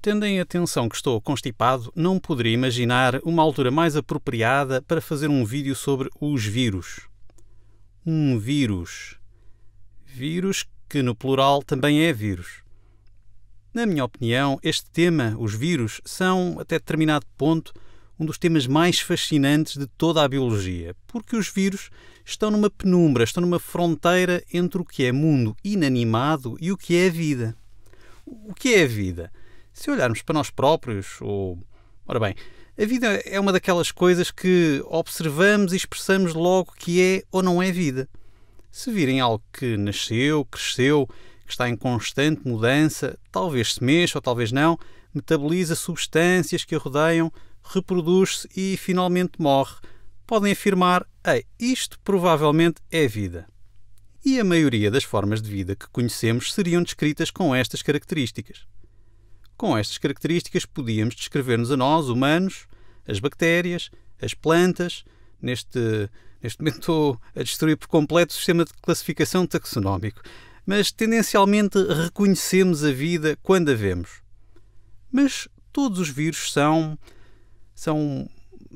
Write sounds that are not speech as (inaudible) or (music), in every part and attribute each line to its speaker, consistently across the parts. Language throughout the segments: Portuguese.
Speaker 1: Tendo em atenção que estou constipado, não poderia imaginar uma altura mais apropriada para fazer um vídeo sobre os vírus. Um vírus. Vírus que no plural também é vírus. Na minha opinião, este tema, os vírus, são, até determinado ponto, um dos temas mais fascinantes de toda a biologia, porque os vírus estão numa penumbra, estão numa fronteira entre o que é mundo inanimado e o que é vida. O que é vida? se olharmos para nós próprios, ou. Ora bem, a vida é uma daquelas coisas que observamos e expressamos logo que é ou não é vida. Se virem algo que nasceu, cresceu, que está em constante mudança, talvez se mexa ou talvez não, metaboliza substâncias que a rodeiam, reproduz-se e finalmente morre, podem afirmar: Ei, isto provavelmente é vida. E a maioria das formas de vida que conhecemos seriam descritas com estas características. Com estas características, podíamos descrever-nos a nós, humanos, as bactérias, as plantas. Neste, neste momento estou a destruir por completo o sistema de classificação taxonómico, mas tendencialmente reconhecemos a vida quando a vemos. Mas todos os vírus são, são,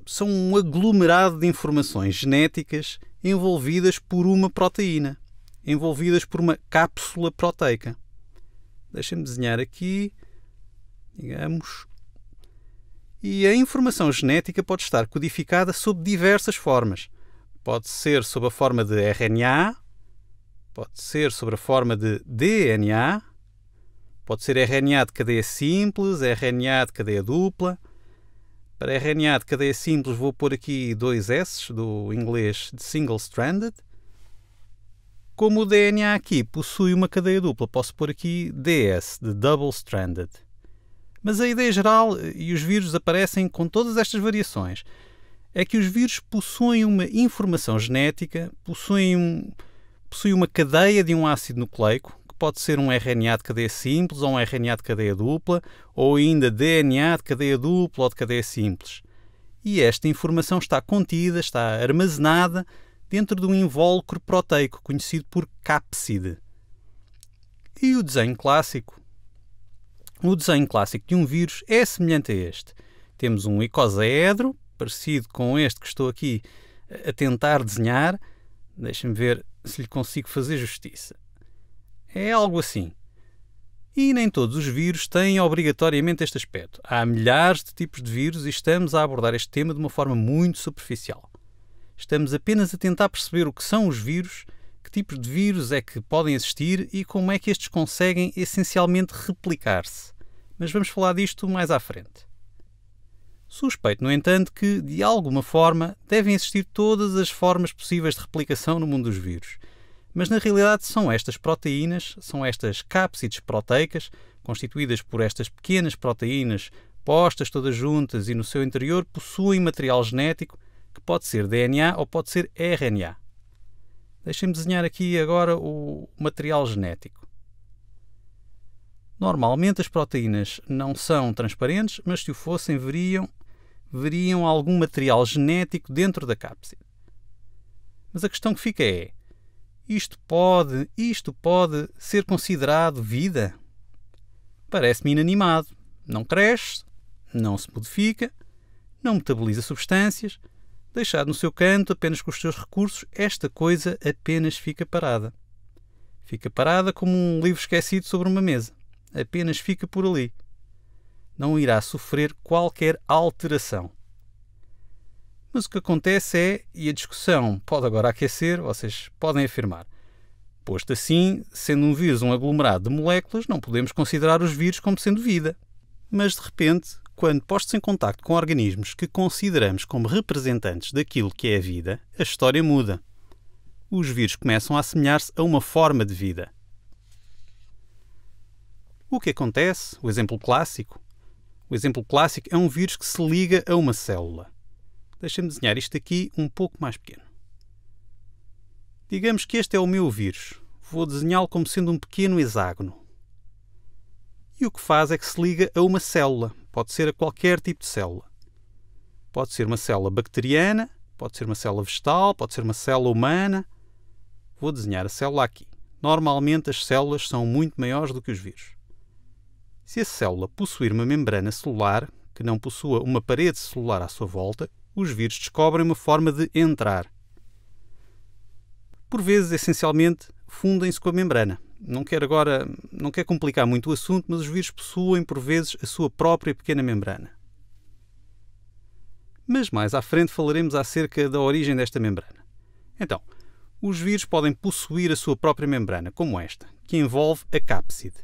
Speaker 1: são um aglomerado de informações genéticas envolvidas por uma proteína, envolvidas por uma cápsula proteica. Deixem-me desenhar aqui digamos. E a informação genética pode estar codificada sob diversas formas. Pode ser sob a forma de RNA, pode ser sob a forma de DNA, pode ser RNA de cadeia simples, RNA de cadeia dupla. Para RNA de cadeia simples vou pôr aqui dois S do inglês de single-stranded. Como o DNA aqui possui uma cadeia dupla, posso pôr aqui DS, de double-stranded. Mas a ideia geral, eh, e os vírus aparecem com todas estas variações, é que os vírus possuem uma informação genética, possuem, um, possuem uma cadeia de um ácido nucleico, que pode ser um RNA de cadeia simples, ou um RNA de cadeia dupla, ou ainda DNA de cadeia dupla ou de cadeia simples. E esta informação está contida, está armazenada dentro de um invólucro proteico, conhecido por cápside. E o desenho clássico o desenho clássico de um vírus é semelhante a este. Temos um icosaedro, parecido com este que estou aqui a tentar desenhar. Deixem-me ver se lhe consigo fazer justiça. É algo assim. E nem todos os vírus têm obrigatoriamente este aspecto. Há milhares de tipos de vírus e estamos a abordar este tema de uma forma muito superficial. Estamos apenas a tentar perceber o que são os vírus que tipos de vírus é que podem existir e como é que estes conseguem essencialmente replicar-se? Mas vamos falar disto mais à frente. Suspeito, no entanto, que, de alguma forma, devem existir todas as formas possíveis de replicação no mundo dos vírus. Mas na realidade são estas proteínas, são estas cápsides proteicas, constituídas por estas pequenas proteínas postas todas juntas e no seu interior possuem material genético que pode ser DNA ou pode ser RNA. Deixem-me desenhar aqui agora o material genético. Normalmente as proteínas não são transparentes, mas se o fossem, veriam, veriam algum material genético dentro da cápside. Mas a questão que fica é: isto pode, isto pode ser considerado vida? Parece-me inanimado. Não cresce, não se modifica, não metaboliza substâncias, Deixado no seu canto, apenas com os seus recursos, esta coisa apenas fica parada. Fica parada como um livro esquecido sobre uma mesa. Apenas fica por ali. Não irá sofrer qualquer alteração. Mas o que acontece é, e a discussão pode agora aquecer, vocês podem afirmar. Posto assim, sendo um vírus um aglomerado de moléculas, não podemos considerar os vírus como sendo vida. Mas de repente, quando postos em contacto com organismos que consideramos como representantes daquilo que é a vida, a história muda. Os vírus começam a assemelhar-se a uma forma de vida. O que acontece? O exemplo clássico. O exemplo clássico é um vírus que se liga a uma célula. Deixa-me desenhar isto aqui um pouco mais pequeno. Digamos que este é o meu vírus. Vou desenhá-lo como sendo um pequeno hexágono. E o que faz é que se liga a uma célula. Pode ser a qualquer tipo de célula. Pode ser uma célula bacteriana, pode ser uma célula vegetal, pode ser uma célula humana. Vou desenhar a célula aqui. Normalmente as células são muito maiores do que os vírus. Se a célula possuir uma membrana celular que não possua uma parede celular à sua volta, os vírus descobrem uma forma de entrar. Por vezes, essencialmente, fundem-se com a membrana não quero agora, não quero complicar muito o assunto, mas os vírus possuem por vezes a sua própria pequena membrana. Mas mais à frente falaremos acerca da origem desta membrana. Então, os vírus podem possuir a sua própria membrana, como esta, que envolve a cápside.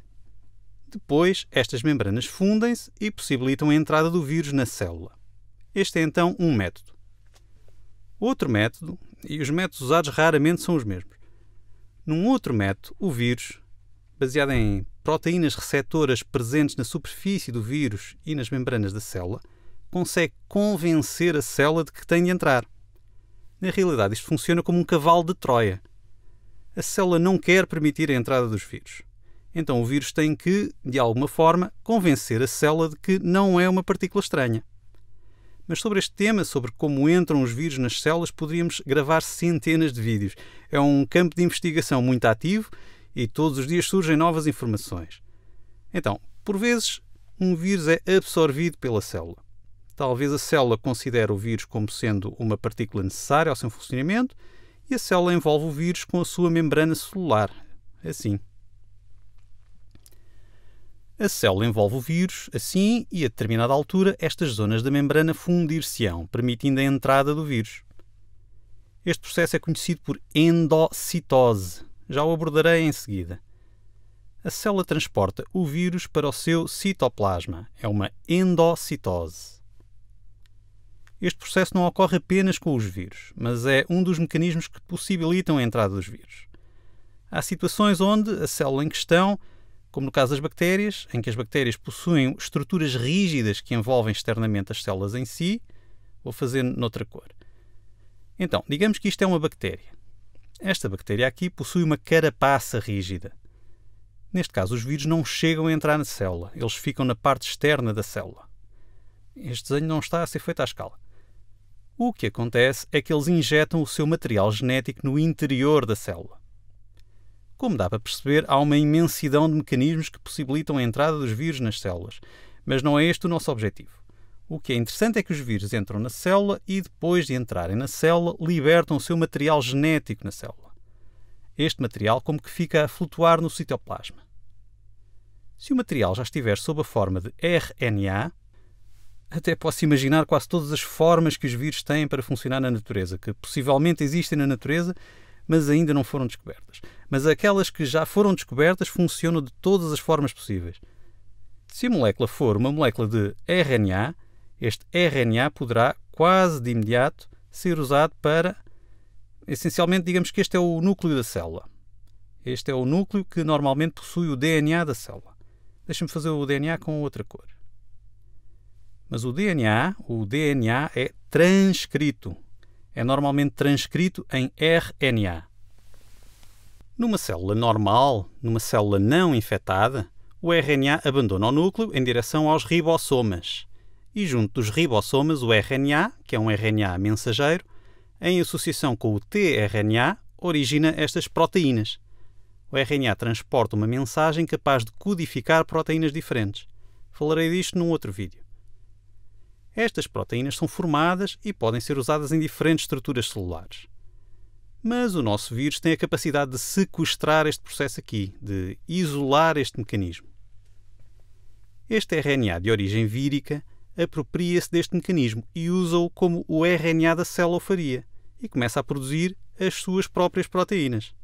Speaker 1: Depois, estas membranas fundem-se e possibilitam a entrada do vírus na célula. Este é então um método. Outro método, e os métodos usados raramente são os mesmos, num outro método, o vírus, baseado em proteínas receptoras presentes na superfície do vírus e nas membranas da célula, consegue convencer a célula de que tem de entrar. Na realidade, isto funciona como um cavalo de Troia. A célula não quer permitir a entrada dos vírus. Então o vírus tem que, de alguma forma, convencer a célula de que não é uma partícula estranha. Mas sobre este tema, sobre como entram os vírus nas células, poderíamos gravar centenas de vídeos. É um campo de investigação muito ativo e todos os dias surgem novas informações. Então, por vezes, um vírus é absorvido pela célula. Talvez a célula considere o vírus como sendo uma partícula necessária ao seu funcionamento e a célula envolve o vírus com a sua membrana celular. Assim. A célula envolve o vírus, assim, e a determinada altura estas zonas da membrana fundir-se-ão, permitindo a entrada do vírus. Este processo é conhecido por endocitose. Já o abordarei em seguida. A célula transporta o vírus para o seu citoplasma. É uma endocitose. Este processo não ocorre apenas com os vírus, mas é um dos mecanismos que possibilitam a entrada dos vírus. Há situações onde a célula em questão como no caso das bactérias, em que as bactérias possuem estruturas rígidas que envolvem externamente as células em si, vou fazer noutra cor. Então, digamos que isto é uma bactéria. Esta bactéria aqui possui uma carapaça rígida. Neste caso, os vírus não chegam a entrar na célula, eles ficam na parte externa da célula. Este desenho não está a ser feito à escala. O que acontece é que eles injetam o seu material genético no interior da célula. Como dá para perceber, há uma imensidão de mecanismos que possibilitam a entrada dos vírus nas células, mas não é este o nosso objetivo. O que é interessante é que os vírus entram na célula e, depois de entrarem na célula, libertam o seu material genético na célula. Este material, como que fica a flutuar no citoplasma. Se o material já estiver sob a forma de RNA, até posso imaginar quase todas as formas que os vírus têm para funcionar na natureza, que possivelmente existem na natureza mas ainda não foram descobertas. Mas aquelas que já foram descobertas funcionam de todas as formas possíveis. Se a molécula for uma molécula de RNA, este RNA poderá quase de imediato ser usado para. Essencialmente, digamos que este é o núcleo da célula. Este é o núcleo que normalmente possui o DNA da célula. Deixa-me fazer o DNA com outra cor. Mas o DNA, o DNA é transcrito é normalmente transcrito em RNA. Numa célula normal, numa célula não infectada, o RNA abandona o núcleo em direção aos ribossomas. E junto dos ribossomas, o RNA, que é um RNA mensageiro, em associação com o tRNA, origina estas proteínas. O RNA transporta uma mensagem capaz de codificar proteínas diferentes. Falarei disto num outro vídeo. Estas proteínas são formadas e podem ser usadas em diferentes estruturas celulares. Mas o nosso vírus tem a capacidade de sequestrar este processo aqui, de isolar este mecanismo. Este RNA de origem vírica apropria-se deste mecanismo e usa-o como o RNA da célula faria e começa a produzir as suas próprias proteínas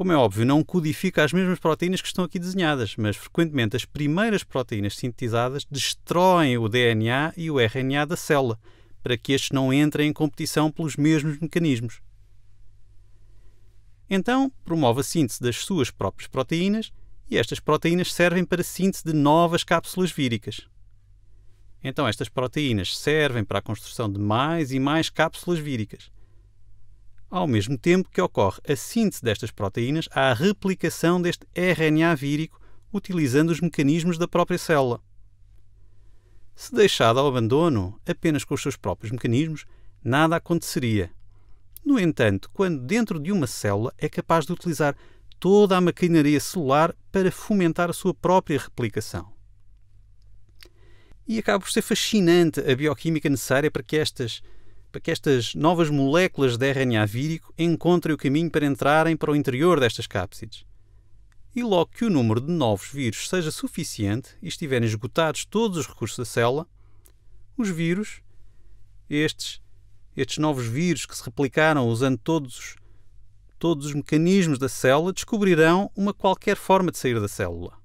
Speaker 1: como é óbvio, não codifica as mesmas proteínas que estão aqui desenhadas, mas frequentemente as primeiras proteínas sintetizadas destroem o DNA e o RNA da célula, para que estes não entrem em competição pelos mesmos mecanismos. Então, promove a síntese das suas próprias proteínas e estas proteínas servem para a síntese de novas cápsulas víricas. Então, estas proteínas servem para a construção de mais e mais cápsulas víricas ao mesmo tempo que ocorre a síntese destas proteínas à replicação deste RNA vírico utilizando os mecanismos da própria célula. Se deixado ao abandono, apenas com os seus próprios mecanismos, nada aconteceria. No entanto, quando dentro de uma célula é capaz de utilizar toda a maquinaria celular para fomentar a sua própria replicação. E acaba por ser fascinante a bioquímica necessária para que estas para que estas novas moléculas de RNA vírico encontrem o caminho para entrarem para o interior destas cápsides. E logo que o número de novos vírus seja suficiente e estiverem esgotados todos os recursos da célula, os vírus, estes, estes novos vírus que se replicaram usando todos, todos os mecanismos da célula, descobrirão uma qualquer forma de sair da célula.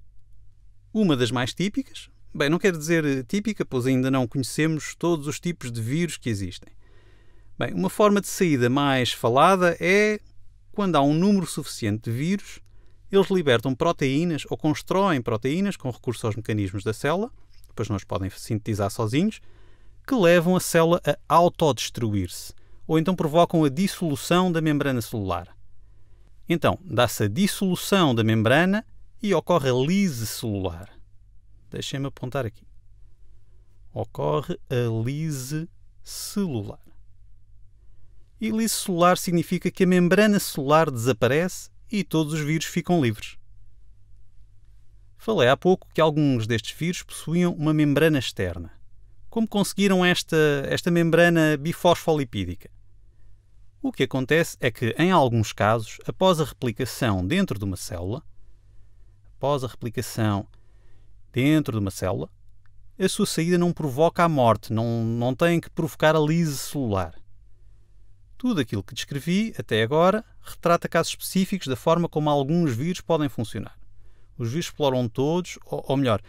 Speaker 1: Uma das mais típicas, bem, não quero dizer típica, pois ainda não conhecemos todos os tipos de vírus que existem Bem, uma forma de saída mais falada é quando há um número suficiente de vírus, eles libertam proteínas ou constroem proteínas com recurso aos mecanismos da célula, depois não podemos podem sintetizar sozinhos, que levam a célula a autodestruir-se, ou então provocam a dissolução da membrana celular. Então, dá-se a dissolução da membrana e ocorre a lise celular. Deixem-me apontar aqui. Ocorre a lise celular. E lisse solar significa que a membrana celular desaparece e todos os vírus ficam livres. Falei há pouco que alguns destes vírus possuíam uma membrana externa. Como conseguiram esta, esta membrana bifosfolipídica? O que acontece é que, em alguns casos, após a replicação dentro de uma célula, após a replicação dentro de uma célula, a sua saída não provoca a morte, não, não tem que provocar a lise celular. Tudo aquilo que descrevi até agora retrata casos específicos da forma como alguns vírus podem funcionar. Os vírus exploram todos, ou, ou melhor,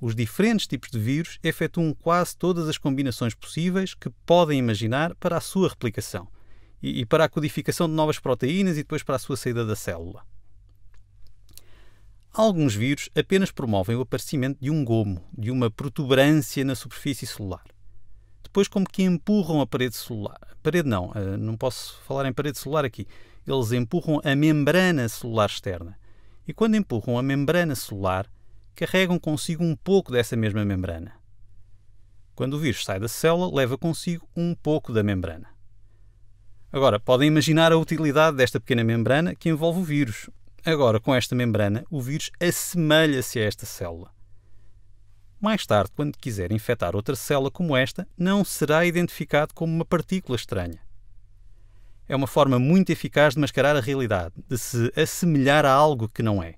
Speaker 1: os diferentes tipos de vírus efetuam quase todas as combinações possíveis que podem imaginar para a sua replicação e, e para a codificação de novas proteínas e depois para a sua saída da célula. Alguns vírus apenas promovem o aparecimento de um gomo, de uma protuberância na superfície celular depois como que empurram a parede celular. Parede não, eh, não posso falar em parede celular aqui. Eles empurram a membrana celular externa. E quando empurram a membrana celular, carregam consigo um pouco dessa mesma membrana. Quando o vírus sai da célula, leva consigo um pouco da membrana. Agora, podem imaginar a utilidade desta pequena membrana que envolve o vírus. Agora, com esta membrana, o vírus assemelha-se a esta célula. Mais tarde, quando quiser infectar outra célula como esta, não será identificado como uma partícula estranha. É uma forma muito eficaz de mascarar a realidade, de se assemelhar a algo que não é.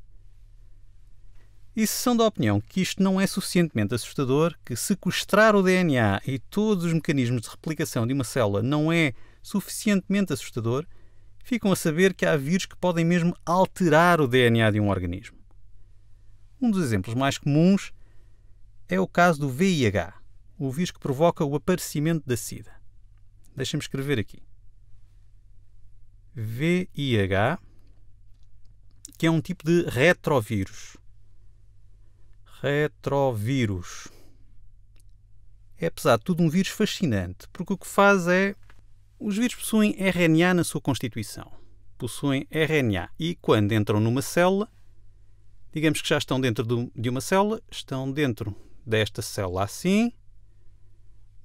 Speaker 1: E se são da opinião que isto não é suficientemente assustador, que sequestrar o DNA e todos os mecanismos de replicação de uma célula não é suficientemente assustador, ficam a saber que há vírus que podem mesmo alterar o DNA de um organismo. Um dos exemplos mais comuns é o caso do VIH, o vírus que provoca o aparecimento da SIDA. deixem me escrever aqui. VIH, que é um tipo de retrovírus. Retrovírus. É, apesar de tudo, um vírus fascinante, porque o que faz é. Os vírus possuem RNA na sua constituição. Possuem RNA e, quando entram numa célula, digamos que já estão dentro de uma célula, estão dentro desta célula assim,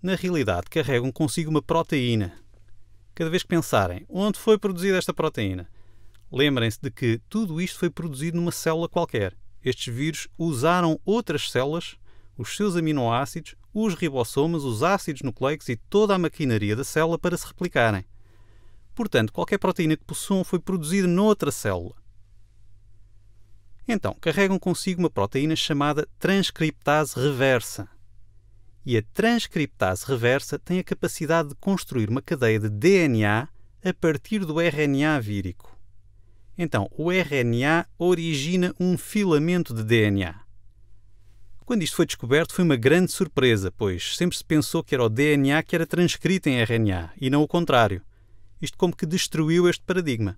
Speaker 1: na realidade carregam consigo uma proteína. Cada vez que pensarem onde foi produzida esta proteína, lembrem-se de que tudo isto foi produzido numa célula qualquer. Estes vírus usaram outras células, os seus aminoácidos, os ribossomas, os ácidos nucleicos e toda a maquinaria da célula para se replicarem. Portanto, qualquer proteína que possuam foi produzida noutra célula. Então, carregam consigo uma proteína chamada transcriptase reversa. E a transcriptase reversa tem a capacidade de construir uma cadeia de DNA a partir do RNA vírico. Então, o RNA origina um filamento de DNA. Quando isto foi descoberto, foi uma grande surpresa, pois sempre se pensou que era o DNA que era transcrito em RNA e não o contrário. Isto como que destruiu este paradigma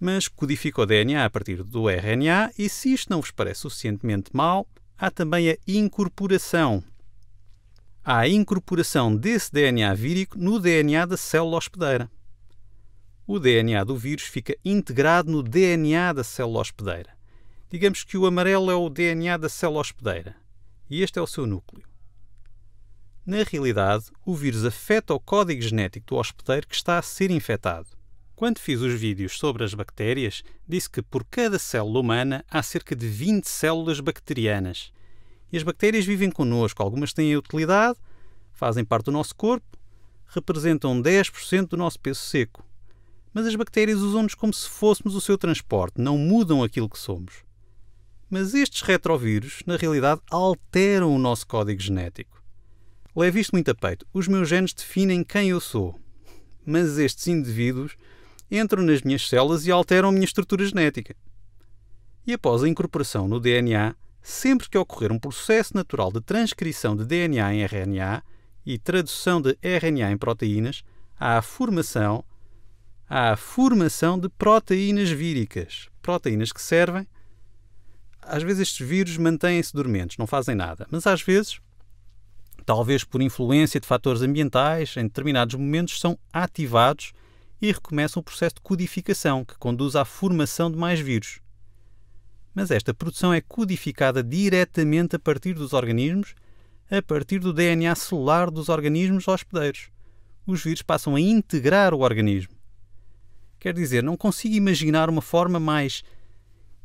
Speaker 1: mas codifica o DNA a partir do RNA e, se isto não vos parece suficientemente mal, há também a incorporação. Há a incorporação desse DNA vírico no DNA da célula hospedeira. O DNA do vírus fica integrado no DNA da célula hospedeira. Digamos que o amarelo é o DNA da célula hospedeira e este é o seu núcleo. Na realidade, o vírus afeta o código genético do hospedeiro que está a ser infectado quando fiz os vídeos sobre as bactérias, disse que por cada célula humana há cerca de 20 células bacterianas. E as bactérias vivem connosco. Algumas têm utilidade, fazem parte do nosso corpo, representam 10% do nosso peso seco. Mas as bactérias usam-nos como se fôssemos o seu transporte, não mudam aquilo que somos. Mas estes retrovírus, na realidade, alteram o nosso código genético. Leve isto muito a peito. Os meus genes definem quem eu sou. Mas estes indivíduos entram nas minhas células e alteram a minha estrutura genética. E após a incorporação no DNA, sempre que ocorrer um processo natural de transcrição de DNA em RNA e tradução de RNA em proteínas, há a formação, há a formação de proteínas víricas, proteínas que servem. Às vezes estes vírus mantêm-se dormentes, não fazem nada, mas às vezes, talvez por influência de fatores ambientais, em determinados momentos são ativados e recomeça o processo de codificação, que conduz à formação de mais vírus. Mas esta produção é codificada diretamente a partir dos organismos, a partir do DNA celular dos organismos hospedeiros. Os vírus passam a integrar o organismo. Quer dizer, não consigo imaginar uma forma mais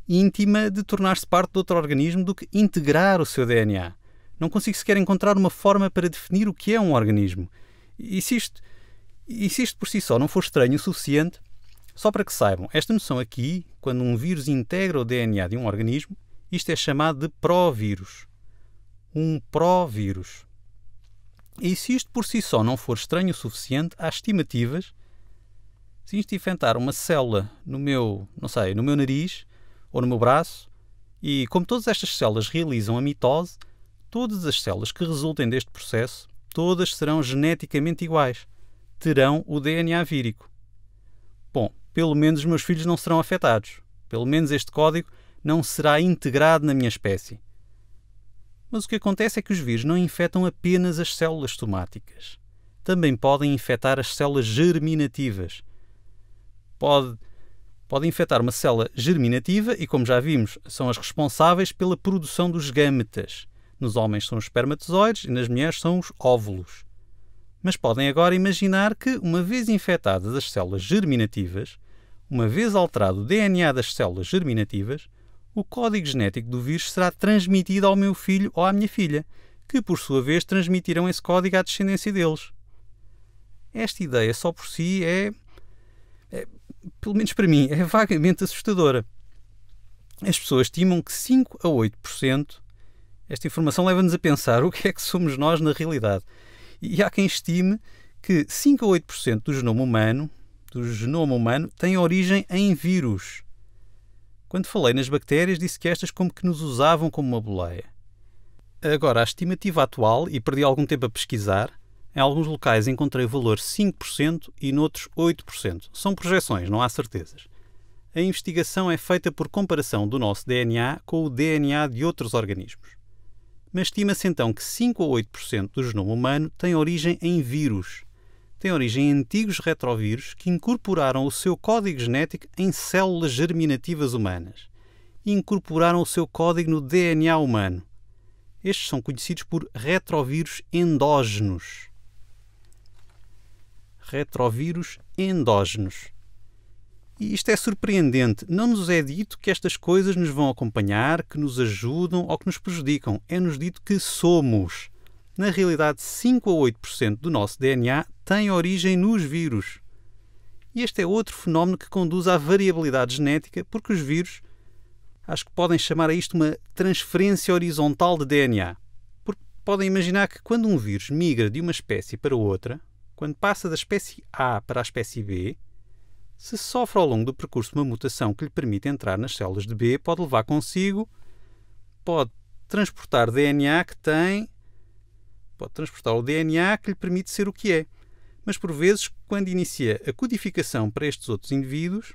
Speaker 1: íntima de tornar-se parte de outro organismo do que integrar o seu DNA. Não consigo sequer encontrar uma forma para definir o que é um organismo. E se isto e se isto por si só não for estranho o suficiente, só para que saibam, esta noção aqui, quando um vírus integra o DNA de um organismo, isto é chamado de provírus. Um provírus. E se isto por si só não for estranho o suficiente, há estimativas. Se isto enfrentar uma célula no meu, não sei, no meu nariz ou no meu braço, e como todas estas células realizam a mitose, todas as células que resultem deste processo, todas serão geneticamente iguais terão o DNA vírico. Bom, pelo menos os meus filhos não serão afetados. Pelo menos este código não será integrado na minha espécie. Mas o que acontece é que os vírus não infectam apenas as células somáticas. Também podem infectar as células germinativas. Pode, pode infectar uma célula germinativa e, como já vimos, são as responsáveis pela produção dos gametas. Nos homens são os espermatozoides e nas mulheres são os óvulos. Mas podem agora imaginar que, uma vez infectadas as células germinativas, uma vez alterado o DNA das células germinativas, o código genético do vírus será transmitido ao meu filho ou à minha filha, que por sua vez transmitirão esse código à descendência deles. Esta ideia só por si é, é pelo menos para mim, é (laughs) vagamente assustadora. As pessoas estimam que 5 a 8%. Esta informação leva-nos a pensar o que é que somos nós na realidade. E há quem estime que 5 a 8% do genoma humano, do genoma humano tem origem em vírus. Quando falei nas bactérias, disse que estas como que nos usavam como uma boleia. Agora, a estimativa atual, e perdi algum tempo a pesquisar, em alguns locais encontrei o valor 5% e noutros 8%. São projeções, não há certezas. A investigação é feita por comparação do nosso DNA com o DNA de outros organismos mas estima-se então que 5 a 8% do genoma humano tem origem em vírus. Tem origem em antigos retrovírus que incorporaram o seu código genético em células germinativas humanas. E incorporaram o seu código no DNA humano. Estes são conhecidos por retrovírus endógenos. Retrovírus endógenos. E isto é surpreendente. Não nos é dito que estas coisas nos vão acompanhar, que nos ajudam ou que nos prejudicam. É-nos dito que somos. Na realidade, 5 a 8% do nosso DNA tem origem nos vírus. E este é outro fenómeno que conduz à variabilidade genética, porque os vírus, acho que podem chamar a isto uma transferência horizontal de DNA. Porque podem imaginar que quando um vírus migra de uma espécie para outra, quando passa da espécie A para a espécie B, se sofre ao longo do percurso uma mutação que lhe permite entrar nas células de B, pode levar consigo, pode transportar DNA que tem, pode transportar o DNA que lhe permite ser o que é. Mas por vezes, quando inicia a codificação para estes outros indivíduos,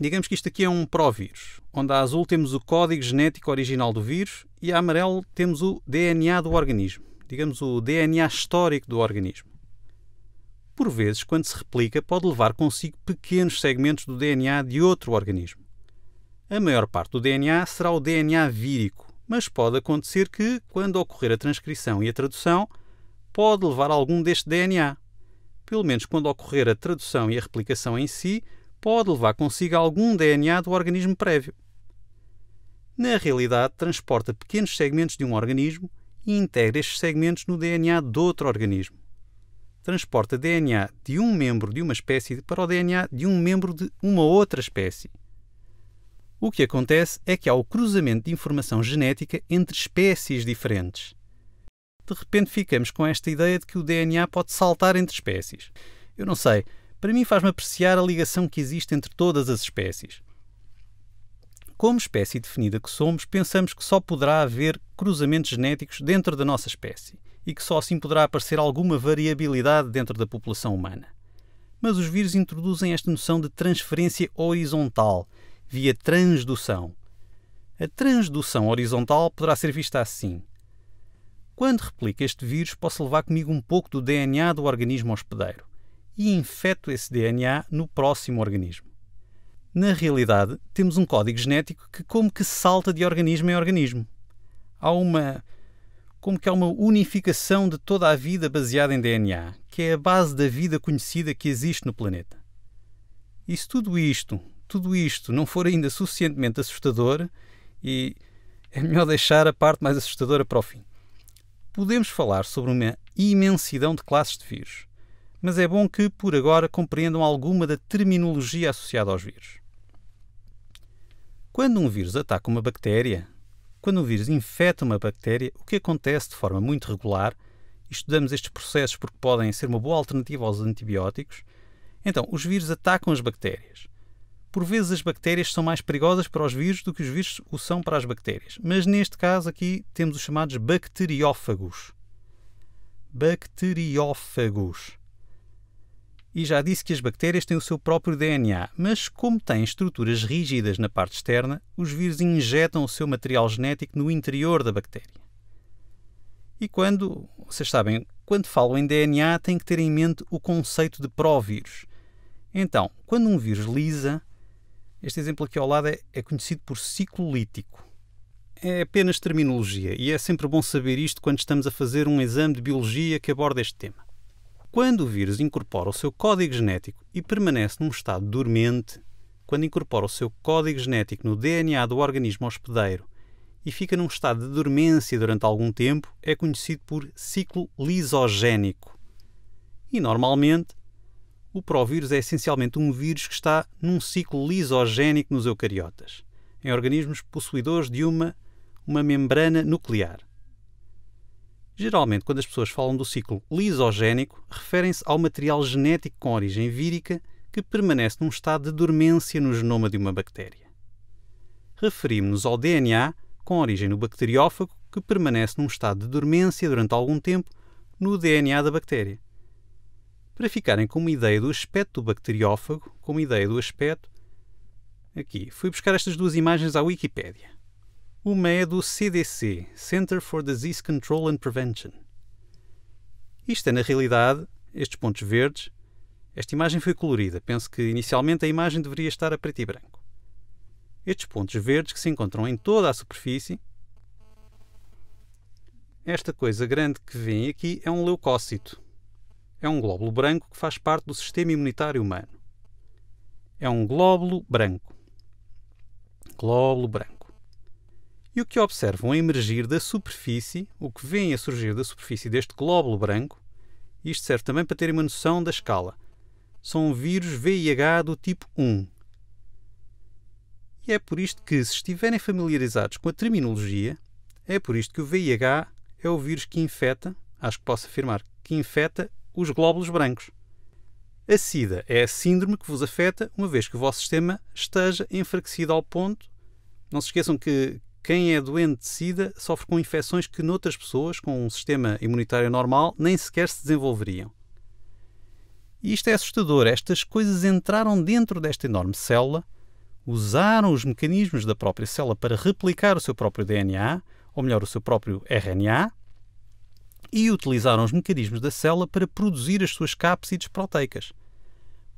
Speaker 1: digamos que isto aqui é um provírus, onde a azul temos o código genético original do vírus e a amarelo temos o DNA do organismo, digamos o DNA histórico do organismo por vezes, quando se replica, pode levar consigo pequenos segmentos do DNA de outro organismo. A maior parte do DNA será o DNA vírico, mas pode acontecer que, quando ocorrer a transcrição e a tradução, pode levar algum deste DNA. Pelo menos quando ocorrer a tradução e a replicação em si, pode levar consigo algum DNA do organismo prévio. Na realidade, transporta pequenos segmentos de um organismo e integra estes segmentos no DNA de outro organismo transporta DNA de um membro de uma espécie para o DNA de um membro de uma outra espécie. O que acontece é que há o cruzamento de informação genética entre espécies diferentes. De repente ficamos com esta ideia de que o DNA pode saltar entre espécies. Eu não sei, para mim faz-me apreciar a ligação que existe entre todas as espécies. Como espécie definida que somos, pensamos que só poderá haver cruzamentos genéticos dentro da nossa espécie e que só assim poderá aparecer alguma variabilidade dentro da população humana. Mas os vírus introduzem esta noção de transferência horizontal, via transdução. A transdução horizontal poderá ser vista assim. Quando replico este vírus, posso levar comigo um pouco do DNA do organismo hospedeiro e infeto esse DNA no próximo organismo. Na realidade, temos um código genético que como que salta de organismo em organismo. Há uma como que há uma unificação de toda a vida baseada em DNA, que é a base da vida conhecida que existe no planeta. E se tudo isto, tudo isto não for ainda suficientemente assustador, e é melhor deixar a parte mais assustadora para o fim. Podemos falar sobre uma imensidão de classes de vírus, mas é bom que por agora compreendam alguma da terminologia associada aos vírus. Quando um vírus ataca uma bactéria, quando o vírus infecta uma bactéria, o que acontece de forma muito regular, estudamos estes processos porque podem ser uma boa alternativa aos antibióticos. Então, os vírus atacam as bactérias. Por vezes as bactérias são mais perigosas para os vírus do que os vírus o são para as bactérias. Mas neste caso aqui temos os chamados bacteriófagos. Bacteriófagos e já disse que as bactérias têm o seu próprio DNA, mas como têm estruturas rígidas na parte externa, os vírus injetam o seu material genético no interior da bactéria. E quando, vocês sabem, quando falo em DNA, têm que ter em mente o conceito de provírus. Então, quando um vírus lisa, este exemplo aqui ao lado é, é conhecido por ciclo lítico. É apenas terminologia e é sempre bom saber isto quando estamos a fazer um exame de biologia que aborda este tema quando o vírus incorpora o seu código genético e permanece num estado dormente, quando incorpora o seu código genético no DNA do organismo hospedeiro e fica num estado de dormência durante algum tempo, é conhecido por ciclo lisogénico. E normalmente, o provírus é essencialmente um vírus que está num ciclo lisogénico nos eucariotas, em organismos possuidores de uma, uma membrana nuclear. Geralmente, quando as pessoas falam do ciclo lisogénico, referem-se ao material genético com origem vírica que permanece num estado de dormência no genoma de uma bactéria. Referimos-nos ao DNA com origem no bacteriófago que permanece num estado de dormência durante algum tempo no DNA da bactéria. Para ficarem com uma ideia do aspecto do bacteriófago, com uma ideia do aspecto, aqui fui buscar estas duas imagens à Wikipédia. Uma é do CDC, Center for Disease Control and Prevention. Isto é, na realidade, estes pontos verdes. Esta imagem foi colorida. Penso que inicialmente a imagem deveria estar a preto e branco. Estes pontos verdes que se encontram em toda a superfície. Esta coisa grande que vem aqui é um leucócito. É um glóbulo branco que faz parte do sistema imunitário humano. É um glóbulo branco. Glóbulo branco e o que observam a é emergir da superfície, o que vem a surgir da superfície deste glóbulo branco, isto serve também para terem uma noção da escala. São vírus VIH do tipo 1. E é por isto que, se estiverem familiarizados com a terminologia, é por isto que o VIH é o vírus que infeta, acho que posso afirmar, que infeta os glóbulos brancos. A SIDA é a síndrome que vos afeta, uma vez que o vosso sistema esteja enfraquecido ao ponto. Não se esqueçam que, quem é doente de SIDA sofre com infecções que noutras pessoas com um sistema imunitário normal nem sequer se desenvolveriam. E isto é assustador. Estas coisas entraram dentro desta enorme célula, usaram os mecanismos da própria célula para replicar o seu próprio DNA, ou melhor, o seu próprio RNA, e utilizaram os mecanismos da célula para produzir as suas cápsides proteicas.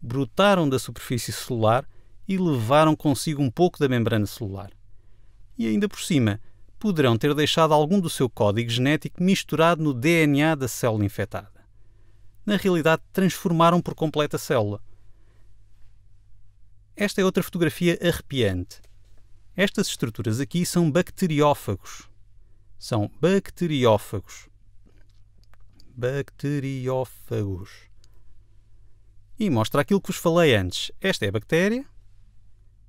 Speaker 1: Brotaram da superfície celular e levaram consigo um pouco da membrana celular e ainda por cima poderão ter deixado algum do seu código genético misturado no DNA da célula infectada. Na realidade, transformaram por completo a célula. Esta é outra fotografia arrepiante. Estas estruturas aqui são bacteriófagos. São bacteriófagos. Bacteriófagos. E mostra aquilo que vos falei antes. Esta é a bactéria.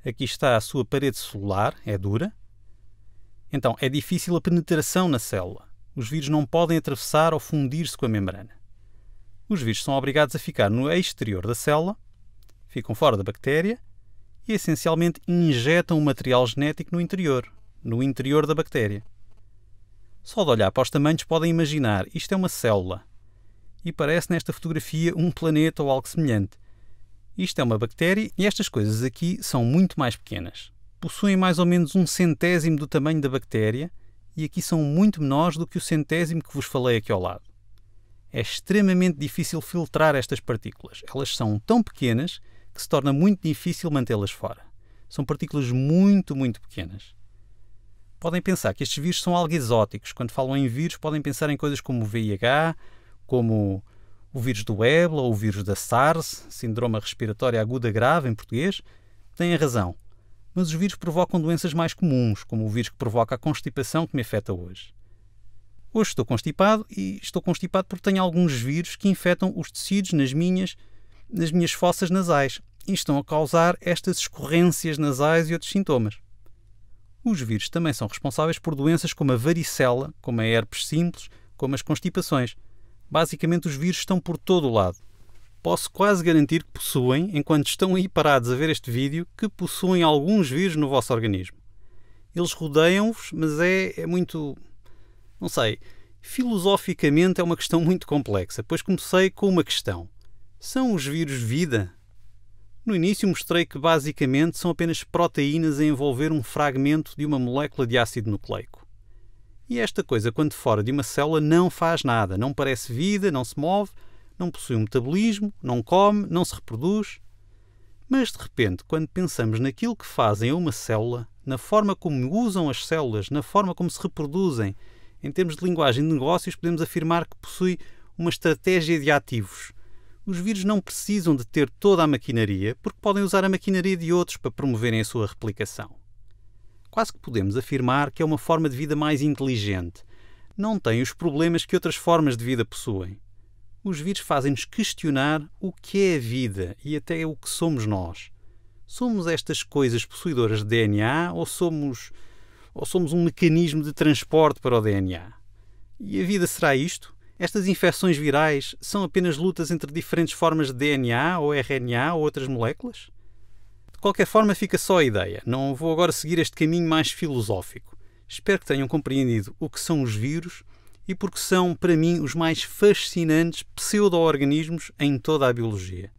Speaker 1: Aqui está a sua parede celular, é dura. Então, é difícil a penetração na célula. Os vírus não podem atravessar ou fundir-se com a membrana. Os vírus são obrigados a ficar no exterior da célula, ficam fora da bactéria e essencialmente injetam o material genético no interior, no interior da bactéria. Só de olhar para os tamanhos podem imaginar, isto é uma célula. E parece nesta fotografia um planeta ou algo semelhante. Isto é uma bactéria e estas coisas aqui são muito mais pequenas possuem mais ou menos um centésimo do tamanho da bactéria e aqui são muito menores do que o centésimo que vos falei aqui ao lado. É extremamente difícil filtrar estas partículas. Elas são tão pequenas que se torna muito difícil mantê-las fora. São partículas muito, muito pequenas. Podem pensar que estes vírus são algo exóticos. Quando falam em vírus, podem pensar em coisas como o VIH, como o vírus do ébola ou o vírus da SARS, Síndrome Respiratória Aguda Grave em português. Têm razão mas os vírus provocam doenças mais comuns, como o vírus que provoca a constipação que me afeta hoje. Hoje estou constipado e estou constipado porque tenho alguns vírus que infetam os tecidos nas minhas, nas minhas fossas nasais e estão a causar estas escorrências nasais e outros sintomas. Os vírus também são responsáveis por doenças como a varicela, como a herpes simples, como as constipações. Basicamente, os vírus estão por todo o lado posso quase garantir que possuem, enquanto estão aí parados a ver este vídeo, que possuem alguns vírus no vosso organismo. Eles rodeiam-vos, mas é, é muito. não sei. Filosoficamente é uma questão muito complexa, pois comecei com uma questão: são os vírus vida? No início mostrei que basicamente são apenas proteínas a envolver um fragmento de uma molécula de ácido nucleico. E esta coisa, quando fora de uma célula, não faz nada, não parece vida, não se move, não possui um metabolismo, não come, não se reproduz. Mas de repente, quando pensamos naquilo que fazem a uma célula, na forma como usam as células, na forma como se reproduzem, em termos de linguagem de negócios, podemos afirmar que possui uma estratégia de ativos. Os vírus não precisam de ter toda a maquinaria, porque podem usar a maquinaria de outros para promoverem a sua replicação. Quase que podemos afirmar que é uma forma de vida mais inteligente. Não tem os problemas que outras formas de vida possuem. Os vírus fazem-nos questionar o que é a vida e até o que somos nós. Somos estas coisas possuidoras de DNA ou somos, ou somos um mecanismo de transporte para o DNA? E a vida será isto? Estas infecções virais são apenas lutas entre diferentes formas de DNA ou RNA ou outras moléculas? De qualquer forma, fica só a ideia. Não vou agora seguir este caminho mais filosófico. Espero que tenham compreendido o que são os vírus, e porque são, para mim, os mais fascinantes pseudo-organismos em toda a biologia.